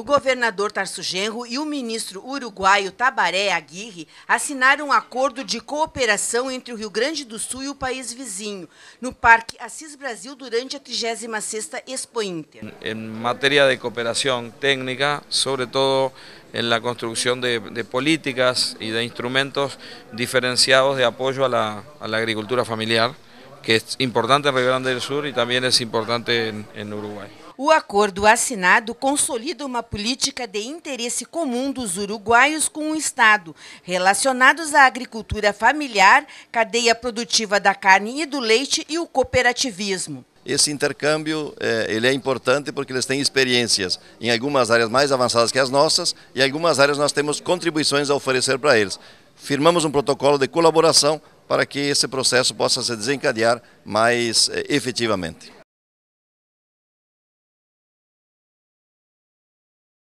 O governador Tarso Genro e o ministro uruguaio Tabaré Aguirre assinaram um acordo de cooperação entre o Rio Grande do Sul e o país vizinho, no Parque Assis Brasil, durante a 36ª Expo Inter. Em matéria de cooperação técnica, sobretudo en la construcción de, de, políticas y de instrumentos diferenciados de apoyo a la, a la, agricultura familiar, que es importante en Rio Grande del Sur y también es importante en, en Uruguay. O acordo assinado consolida uma política de interesse comum dos uruguaios com o Estado, relacionados à agricultura familiar, cadeia produtiva da carne e do leite e o cooperativismo. Esse intercâmbio eh, ele é importante porque eles têm experiências em algumas áreas mais avançadas que as nossas e algumas áreas nós temos contribuições a oferecer para eles. Firmamos um protocolo de colaboração para que esse processo possa se desencadear mais eh, efetivamente.